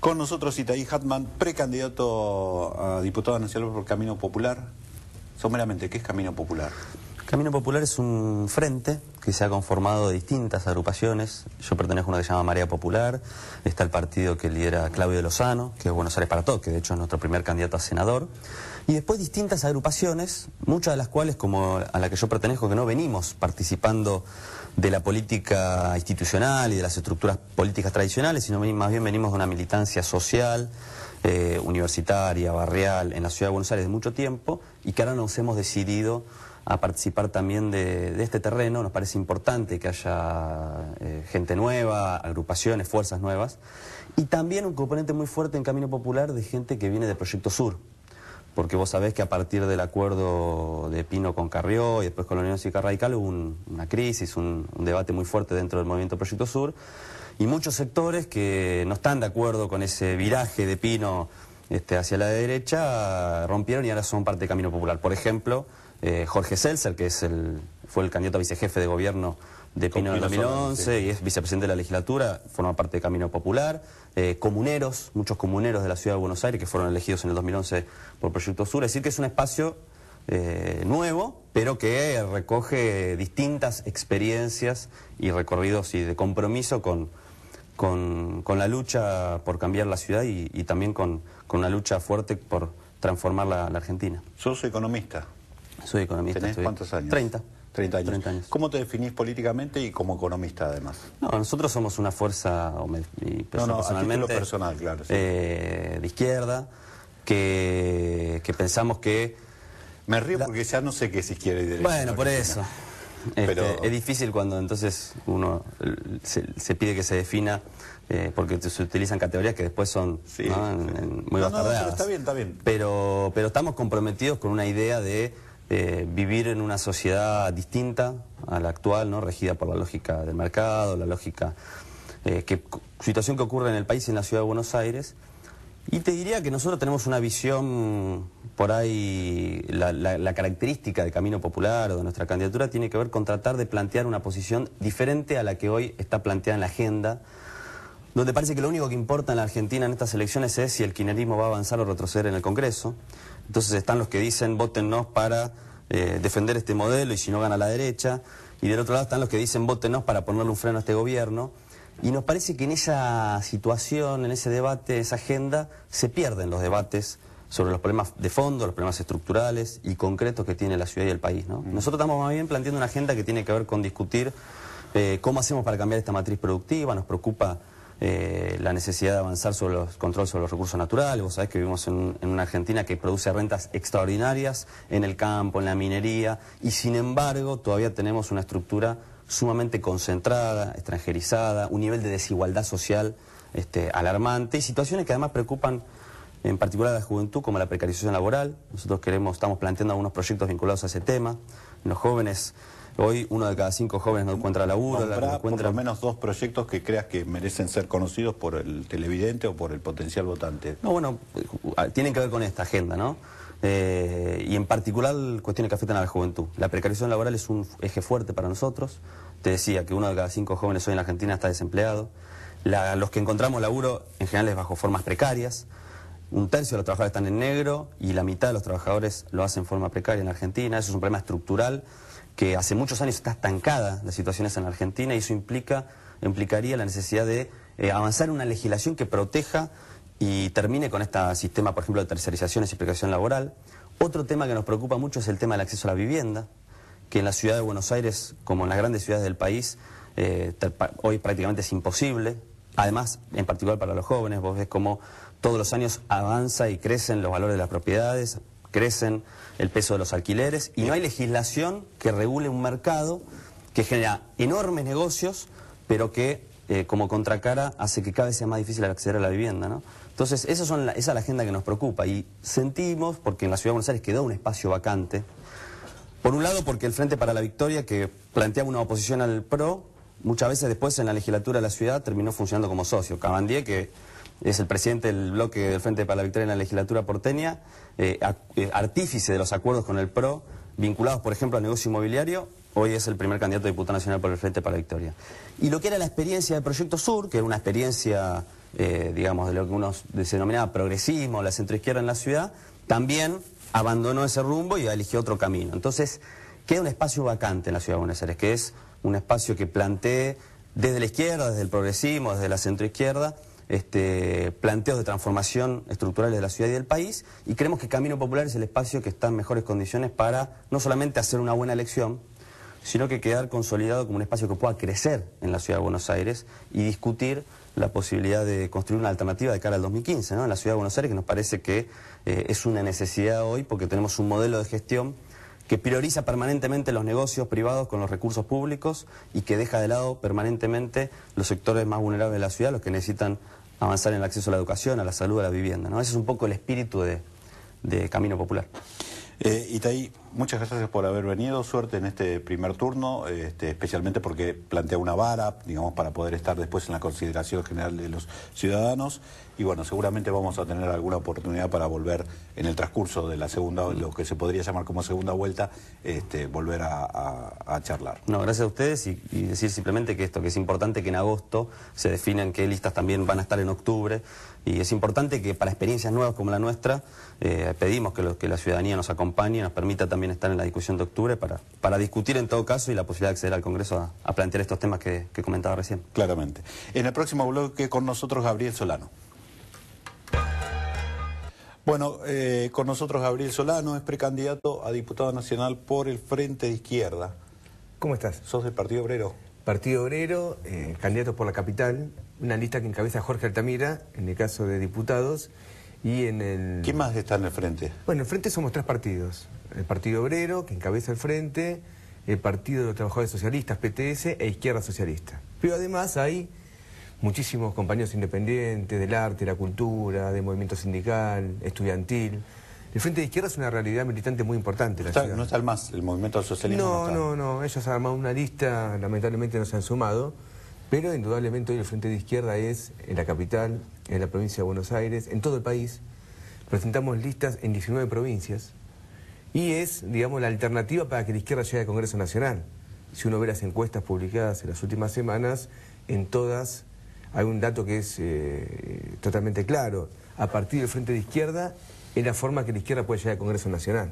Con nosotros Itaí Hatman, precandidato a diputado nacional por Camino Popular. Someramente, ¿qué es Camino Popular? Camino Popular es un frente que se ha conformado de distintas agrupaciones. Yo pertenezco a una que se llama Marea Popular. Está el partido que lidera Claudio Lozano, que es Buenos Aires para Todos, que de hecho es nuestro primer candidato a senador y después distintas agrupaciones, muchas de las cuales, como a la que yo pertenezco, que no venimos participando de la política institucional y de las estructuras políticas tradicionales, sino más bien venimos de una militancia social, eh, universitaria, barrial, en la ciudad de Buenos Aires de mucho tiempo, y que ahora nos hemos decidido a participar también de, este terreno. Nos parece importante que haya eh, gente nueva, agrupaciones, fuerzas nuevas. Y también un componente muy fuerte en Camino Popular de gente que viene de Proyecto Sur porque vos sabés que a partir del acuerdo de Pino con Carrió y después con la Unión Cívica Radical hubo una crisis, un, debate muy fuerte dentro del movimiento Proyecto Sur y muchos sectores que no están de acuerdo con ese viraje de Pino este, hacia la derecha rompieron y ahora son parte del Camino Popular. Por ejemplo, eh, Jorge Seltzer, que es el, fue el candidato a vicejefe de gobierno de Pino del 2011 y es vicepresidente de la legislatura, forma parte de Camino Popular, eh, comuneros, muchos comuneros de la ciudad de Buenos Aires que fueron elegidos en el 2011 por Proyecto Sur, es decir que es un espacio eh, nuevo, pero que recoge distintas experiencias y recorridos y de compromiso con, la lucha por cambiar la ciudad y, también con, con, una lucha fuerte por transformar la, Argentina. ¿Sos economista? Soy economista. ¿Tenés cuántos años? 30. 30 años. ¿Cómo te definís políticamente y como economista además? No, nosotros somos una fuerza, y personalmente, personal, claro, eh, de izquierda, que, pensamos que... Me río porque ya no sé qué es izquierda y derecha. Bueno, por eso. Pero... Este, es difícil cuando entonces uno se, pide que se defina eh, porque se utilizan categorías que después son ¿no? muy no, no, está bien, está bien. Pero, pero estamos comprometidos con una idea de eh, vivir en una sociedad distinta a la actual, ¿no? regida por la lógica del mercado, la lógica, eh, que, situación que ocurre en el país, en la ciudad de Buenos Aires. Y te diría que nosotros tenemos una visión, por ahí, la, la característica de Camino Popular o de nuestra candidatura tiene que ver con tratar de plantear una posición diferente a la que hoy está planteada en la agenda donde parece que lo único que importa en la Argentina en estas elecciones es si el kirchnerismo va a avanzar o retroceder en el Congreso. Entonces están los que dicen, votennos para eh, defender este modelo y si no gana la derecha. Y del otro lado están los que dicen, votennos para ponerle un freno a este gobierno. Y nos parece que en esa situación, en ese debate, esa agenda, se pierden los debates sobre los problemas de fondo, los problemas estructurales y concretos que tiene la ciudad y el país. Mm. Nosotros estamos más bien planteando una agenda que tiene que ver con discutir eh, cómo hacemos para cambiar esta matriz productiva, nos preocupa eh, la necesidad de avanzar sobre los controles sobre los recursos naturales. Vos sabés que vivimos en, una Argentina que produce rentas extraordinarias en el campo, en la minería, y sin embargo todavía tenemos una estructura sumamente concentrada, extranjerizada, un nivel de desigualdad social este, alarmante y situaciones que además preocupan en particular a la juventud, como la precarización laboral. Nosotros queremos, estamos planteando algunos proyectos vinculados a ese tema. Los jóvenes Hoy uno de cada cinco jóvenes no encuentra laburo. encuentra... por menos dos proyectos que creas que merecen ser conocidos por el televidente o por el potencial votante. No, bueno, eh, tienen que ver con esta agenda, ¿no? Eh, y en particular cuestiones que afectan a la juventud. La precarización laboral es un eje fuerte para nosotros. Te decía que uno de cada cinco jóvenes hoy en la Argentina está desempleado. los que encontramos laburo en general es bajo formas precarias. Un tercio de los trabajadores están en negro y la mitad de los trabajadores lo hacen en forma precaria en la Argentina. Eso es un problema estructural que hace muchos años está estancada las situaciones en Argentina y eso implica, implicaría la necesidad de eh, avanzar en una legislación que proteja y termine con este sistema, por ejemplo, de tercerizaciones y explicación laboral. Otro tema que nos preocupa mucho es el tema del acceso a la vivienda, que en la ciudad de Buenos Aires, como en las grandes ciudades del país, eh, hoy prácticamente es imposible. Además, en particular para los jóvenes, vos ves cómo todos los años avanza y crecen los valores de las propiedades, crecen el peso de los alquileres y no hay legislación que regule un mercado que genera enormes negocios, pero que eh, como contracara hace que cada vez sea más difícil acceder a la vivienda. ¿no? Entonces, esa, son esa es la agenda que nos preocupa y sentimos, porque en la Ciudad de Buenos Aires quedó un espacio vacante, por un lado porque el Frente para la Victoria, que planteaba una oposición al PRO, muchas veces después en la legislatura de la ciudad terminó funcionando como socio. Cabandier, que es el presidente del bloque del Frente para la Victoria en la legislatura porteña, eh, eh, artífice de los acuerdos con el PRO, vinculados, por ejemplo, al negocio inmobiliario, hoy es el primer candidato a diputado nacional por el Frente para la Victoria. Y lo que era la experiencia del Proyecto Sur, que era una experiencia, eh, digamos, de lo que uno denominaba progresismo, la centroizquierda en la ciudad, también abandonó ese rumbo y eligió otro camino. Entonces, queda un espacio vacante en la ciudad de Buenos Aires, que es un espacio que plantee desde la izquierda, desde el progresismo, desde la centroizquierda, este, planteos de transformación estructural de la ciudad y del país y creemos que Camino Popular es el espacio que está en mejores condiciones para no solamente hacer una buena elección, sino que quedar consolidado como un espacio que pueda crecer en la ciudad de Buenos Aires y discutir la posibilidad de construir una alternativa de cara al 2015 ¿no? en la ciudad de Buenos Aires, que nos parece que eh, es una necesidad hoy porque tenemos un modelo de gestión que prioriza permanentemente los negocios privados con los recursos públicos y que deja de lado permanentemente los sectores más vulnerables de la ciudad, los que necesitan avanzar en el acceso a la educación, a la salud, a la vivienda. ¿no? Ese es un poco el espíritu de, Camino Popular. Eh, Muchas gracias por haber venido. Suerte en este primer turno, este, especialmente porque plantea una vara, digamos, para poder estar después en la consideración general de los ciudadanos. Y bueno, seguramente vamos a tener alguna oportunidad para volver en el transcurso de la segunda, lo que se podría llamar como segunda vuelta, este, volver a, charlar. No, gracias a ustedes y, decir simplemente que esto, que es importante que en agosto se definan qué listas también van a estar en octubre. Y es importante que para experiencias nuevas como la nuestra, eh, pedimos que, que la ciudadanía nos acompañe, nos permita también también están en la discusión de octubre para, para discutir en todo caso y la posibilidad de acceder al Congreso a, plantear estos temas que, que comentaba recién. Claramente. En el próximo bloque con nosotros Gabriel Solano. Bueno, eh, con nosotros Gabriel Solano, es precandidato a diputado nacional por el Frente de Izquierda. ¿Cómo estás? Sos del Partido Obrero. Partido Obrero, eh, candidato por la capital, una lista que encabeza Jorge Altamira, en el caso de diputados, y en el... ¿Qué más está en el frente? Bueno, en el frente somos tres partidos. El Partido Obrero, que encabeza el frente, el Partido de los Trabajadores Socialistas, PTS, e Izquierda Socialista. Pero además hay muchísimos compañeros independientes del arte, de la cultura, del movimiento sindical, estudiantil. El Frente de Izquierda es una realidad militante muy importante. No, está, no está el más, el movimiento socialista. no, no, no, ellos han armado una lista, lamentablemente no se han sumado. Pero indudablemente hoy el Frente de Izquierda es en la capital, en la provincia de Buenos Aires, en todo el país. Presentamos listas en 19 provincias y es, digamos, la alternativa para que la izquierda llegue al Congreso Nacional. Si uno ve las encuestas publicadas en las últimas semanas, en todas hay un dato que es eh, totalmente claro. A partir del Frente de Izquierda es la forma que la izquierda puede llegar al Congreso Nacional.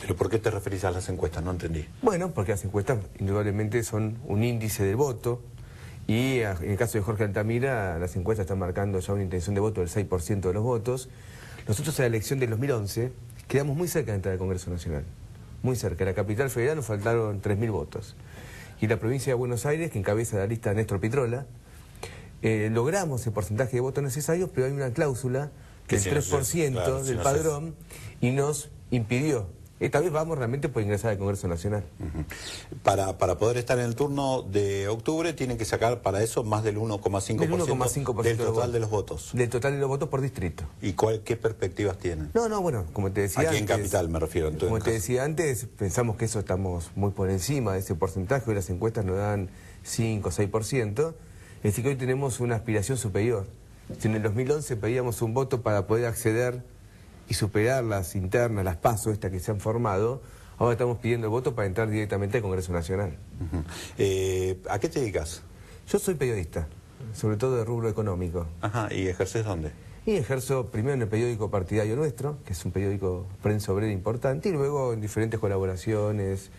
¿Pero por qué te referís a las encuestas? No entendí. Bueno, porque las encuestas indudablemente son un índice de voto, y ah, en el caso de Jorge Altamira, las encuestas están marcando ya una intención de voto del 6% de los votos. Nosotros en la elección del 2011 quedamos muy cerca de entrar al Congreso Nacional, muy cerca. En la capital federal nos faltaron 3.000 votos. Y en la provincia de Buenos Aires, que encabeza la lista Néstor Pitrola, eh, logramos el porcentaje de votos necesarios, pero hay una cláusula que el 3% del padrón y nos impidió esta eh, vez vamos realmente por ingresar al Congreso Nacional. para, para poder estar en el turno de octubre tienen que sacar para eso más del 1,5% del, total de, los votos. Del total de los votos por distrito. ¿Y cuál, qué perspectivas tienen? No, no, bueno, como te decía Aquí en Capital me refiero. Entonces, como te decía antes, pensamos que eso estamos muy por encima de ese porcentaje, hoy las encuestas nos dan 5 o 6%, es decir que hoy tenemos una aspiración superior. Si en el 2011 pedíamos un voto para poder acceder y superar las internas, las pasos estas que se han formado, ahora estamos pidiendo el voto para entrar directamente al Congreso Nacional. Eh, ¿A qué te dedicas? Yo soy periodista, sobre todo de rubro económico. Ajá, ¿y ejerces dónde? Y ejerzo primero en el periódico partidario nuestro, que es un periódico prensa obrera importante, y luego en diferentes colaboraciones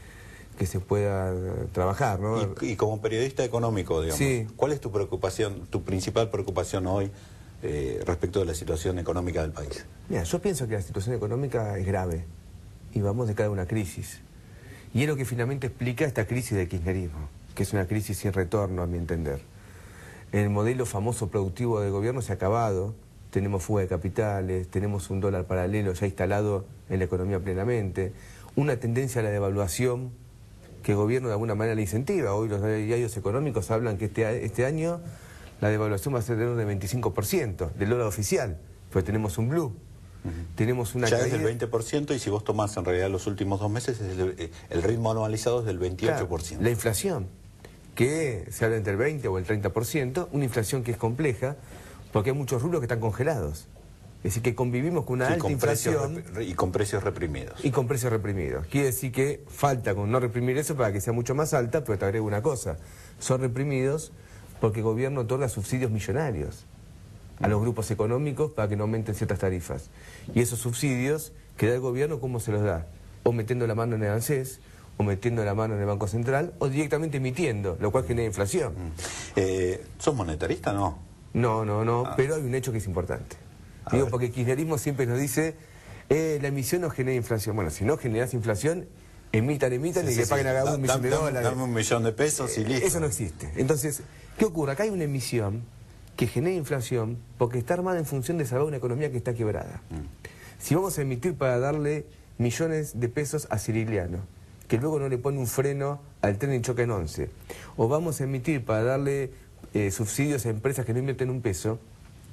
que se pueda trabajar. Y, y como periodista económico, digamos, sí. ¿cuál es tu preocupación, tu principal preocupación hoy eh, respecto de la situación económica del país? Mira, yo pienso que la situación económica es grave y vamos de cara a una crisis. Y es lo que finalmente explica esta crisis de kirchnerismo, que es una crisis sin retorno, a mi entender. El modelo famoso productivo del gobierno se ha acabado, tenemos fuga de capitales, tenemos un dólar paralelo ya instalado en la economía plenamente, una tendencia a la devaluación que el gobierno de alguna manera le incentiva. Hoy los diarios económicos hablan que este, este año la devaluación va a ser de un 25% del dólar oficial, pues tenemos un blue. Tenemos una ya es del 20% y si vos tomás en realidad los últimos dos meses, eh, el, ritmo anualizado es del 28%. la inflación, que se habla entre el 20 o el 30%, una inflación que es compleja porque hay muchos rubros que están congelados. Es decir, que convivimos con una alta inflación. y con precios reprimidos. Y con precios reprimidos. Quiere decir que falta con no reprimir eso para que sea mucho más alta, pero te agrego una cosa. Son reprimidos porque el gobierno otorga subsidios millonarios a los grupos económicos para que no aumenten ciertas tarifas. Y esos subsidios que da el gobierno, ¿cómo se los da? O metiendo la mano en el ANSES, o metiendo la mano en el Banco Central, o directamente emitiendo, lo cual genera inflación. Mm. Eh, ¿Sos monetarista no? No, no, no, ah. pero hay un hecho que es importante. Digo, porque el kirchnerismo siempre nos dice, eh, la emisión no genera inflación. Bueno, si no generas inflación, emitan, emitan y que paguen a cada un millón de dólares. un millón de pesos y eh, listo. Eso no existe. Entonces, ¿qué ocurre? Acá hay una emisión que genera inflación porque está armada en función de salvar una economía que está quebrada. Mm. Si vamos a emitir para darle millones de pesos a Siriliano, que luego no le pone un freno al tren en choque en Once, o vamos a emitir para darle eh, subsidios a empresas que no invierten un peso,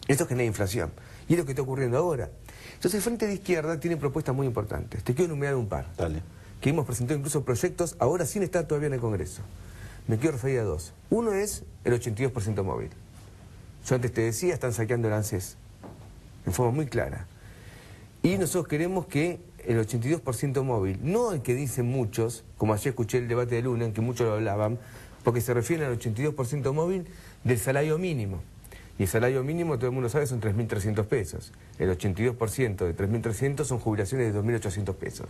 eso genera inflación. Y es lo que está ocurriendo ahora. Entonces el Frente de Izquierda tiene propuestas muy importantes. Te quiero enumerar un par. Dale que hemos presentado incluso proyectos, ahora sin estar todavía en el Congreso. Me quiero referir a dos. Uno es el 82% móvil. Yo antes te decía, están saqueando el ANSES, en forma muy clara. Y nosotros queremos que el 82% móvil, no el que dicen muchos, como ayer escuché el debate de Luna, en que muchos lo hablaban, porque se refieren al 82% móvil del salario mínimo. Y el salario mínimo, todo el mundo sabe, son 3.300 pesos. El 82% de 3.300 son jubilaciones de 2.800 pesos.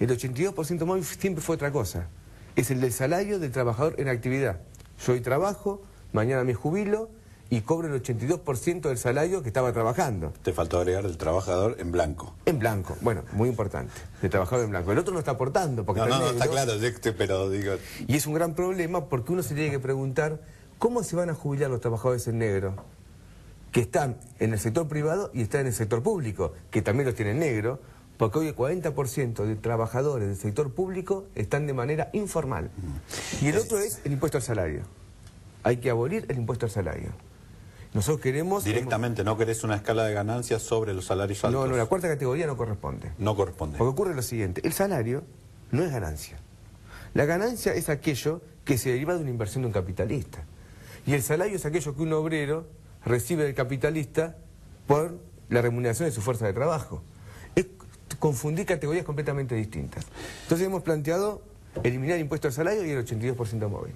El 82% más siempre fue otra cosa. Es el del salario del trabajador en actividad. Yo hoy trabajo, mañana me jubilo y cobro el 82% del salario que estaba trabajando. Te faltó agregar el trabajador en blanco. En blanco, bueno, muy importante, el trabajador en blanco. El otro no está aportando. Porque no, está claro, este, pero digo... Y es un gran problema porque uno se tiene que preguntar, ¿cómo se van a jubilar los trabajadores en negro? que están en el sector privado y están en el sector público, que también los tienen negro, porque hoy el 40% de trabajadores del sector público están de manera informal. Y el otro es el impuesto al salario. Hay que abolir el impuesto al salario. Nosotros queremos... Eh, Directamente, no querés una escala de ganancias sobre los salarios altos. No, no, la cuarta categoría no corresponde. No corresponde. Porque ocurre lo siguiente, el salario no es ganancia. La ganancia es aquello que se deriva de una inversión de un capitalista. Y el salario es aquello que un obrero recibe el capitalista por la remuneración de su fuerza de trabajo. Es confundir categorías completamente distintas. Entonces hemos planteado eliminar el impuesto al salario y el 82% móvil.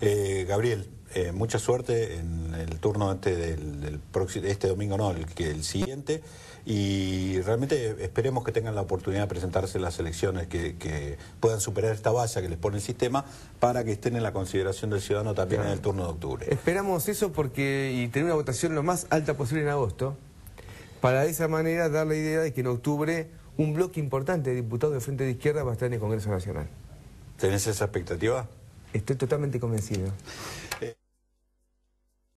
Eh, Gabriel, eh, mucha suerte en el turno este del, del este domingo, no, el, el siguiente y realmente esperemos que tengan la oportunidad de presentarse en las elecciones que, puedan superar esta valla que les pone el sistema para que estén en la consideración del ciudadano también en el turno de octubre. Esperamos eso porque y tener una votación lo más alta posible en agosto para de esa manera dar la idea de que en octubre un bloque importante de diputados de Frente de Izquierda va a estar en el Congreso Nacional. ¿Tenés esa expectativa? Estoy totalmente convencido.